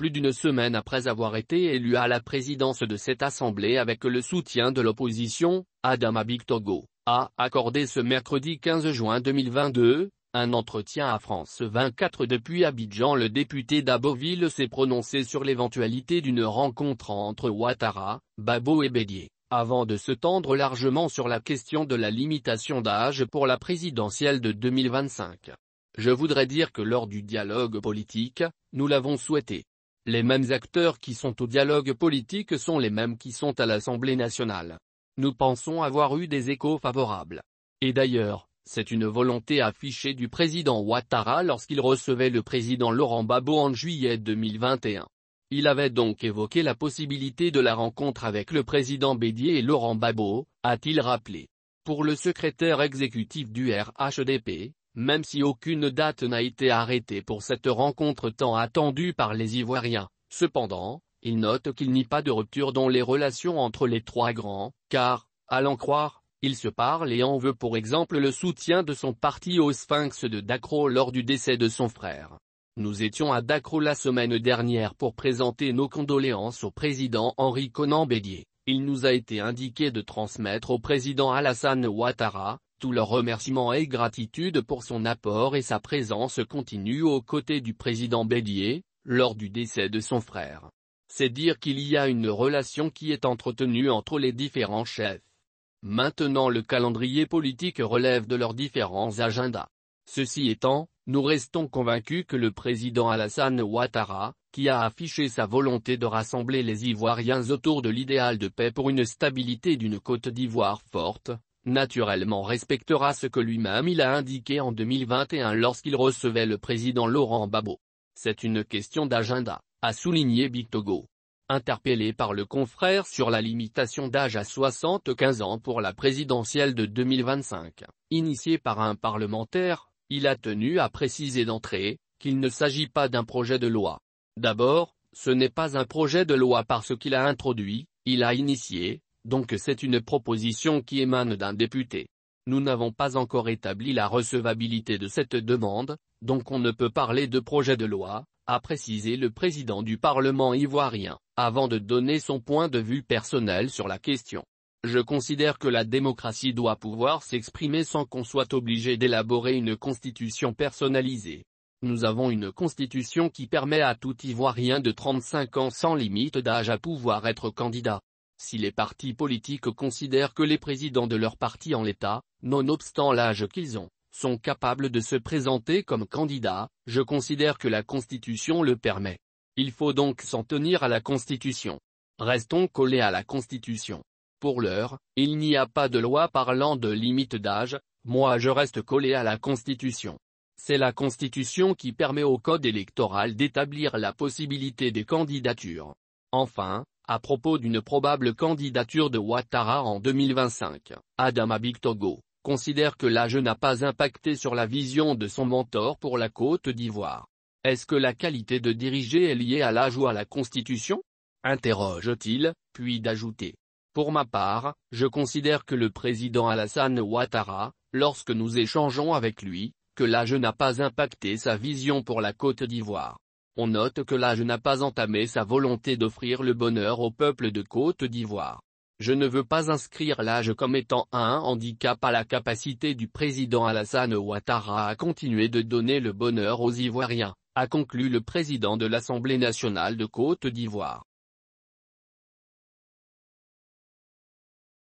plus d'une semaine après avoir été élu à la présidence de cette assemblée avec le soutien de l'opposition, Adama togo a accordé ce mercredi 15 juin 2022, un entretien à France 24 depuis Abidjan le député d'Aboville s'est prononcé sur l'éventualité d'une rencontre entre Ouattara, Babo et Bédier, avant de se tendre largement sur la question de la limitation d'âge pour la présidentielle de 2025. Je voudrais dire que lors du dialogue politique, nous l'avons souhaité. Les mêmes acteurs qui sont au dialogue politique sont les mêmes qui sont à l'Assemblée nationale. Nous pensons avoir eu des échos favorables. Et d'ailleurs, c'est une volonté affichée du président Ouattara lorsqu'il recevait le président Laurent Babot en juillet 2021. Il avait donc évoqué la possibilité de la rencontre avec le président Bédier et Laurent Babot, a-t-il rappelé. Pour le secrétaire exécutif du RHDP, même si aucune date n'a été arrêtée pour cette rencontre tant attendue par les Ivoiriens. Cependant, il note qu'il n'y a pas de rupture dans les relations entre les trois grands, car, à l'en croire, il se parle et en veut pour exemple le soutien de son parti au Sphinx de Dacro lors du décès de son frère. Nous étions à Dacro la semaine dernière pour présenter nos condoléances au président Henri Conan Bédier. Il nous a été indiqué de transmettre au président Alassane Ouattara, tout leurs remerciement et gratitude pour son apport et sa présence continue aux côtés du président Bédier, lors du décès de son frère. C'est dire qu'il y a une relation qui est entretenue entre les différents chefs. Maintenant le calendrier politique relève de leurs différents agendas. Ceci étant, nous restons convaincus que le président Alassane Ouattara, qui a affiché sa volonté de rassembler les Ivoiriens autour de l'idéal de paix pour une stabilité d'une Côte d'Ivoire forte, naturellement respectera ce que lui-même il a indiqué en 2021 lorsqu'il recevait le président Laurent babo. C'est une question d'agenda, a souligné Big Togo. Interpellé par le confrère sur la limitation d'âge à 75 ans pour la présidentielle de 2025, initié par un parlementaire, il a tenu à préciser d'entrée, qu'il ne s'agit pas d'un projet de loi. D'abord, ce n'est pas un projet de loi parce qu'il a introduit, il a initié, donc c'est une proposition qui émane d'un député. Nous n'avons pas encore établi la recevabilité de cette demande, donc on ne peut parler de projet de loi, a précisé le président du Parlement ivoirien, avant de donner son point de vue personnel sur la question. Je considère que la démocratie doit pouvoir s'exprimer sans qu'on soit obligé d'élaborer une constitution personnalisée. Nous avons une constitution qui permet à tout Ivoirien de 35 ans sans limite d'âge à pouvoir être candidat. Si les partis politiques considèrent que les présidents de leur parti en l'état, nonobstant l'âge qu'ils ont, sont capables de se présenter comme candidats, je considère que la Constitution le permet. Il faut donc s'en tenir à la Constitution. Restons collés à la Constitution. Pour l'heure, il n'y a pas de loi parlant de limite d'âge, moi je reste collé à la Constitution. C'est la Constitution qui permet au Code électoral d'établir la possibilité des candidatures. Enfin, à propos d'une probable candidature de Ouattara en 2025. Adama Togo considère que l'âge n'a pas impacté sur la vision de son mentor pour la Côte d'Ivoire. Est-ce que la qualité de diriger est liée à l'âge ou à la constitution interroge-t-il, puis d'ajouter. Pour ma part, je considère que le président Alassane Ouattara, lorsque nous échangeons avec lui, que l'âge n'a pas impacté sa vision pour la Côte d'Ivoire on note que l'âge n'a pas entamé sa volonté d'offrir le bonheur au peuple de Côte d'Ivoire. Je ne veux pas inscrire l'âge comme étant un handicap à la capacité du président Alassane Ouattara à continuer de donner le bonheur aux Ivoiriens, a conclu le président de l'Assemblée nationale de Côte d'Ivoire.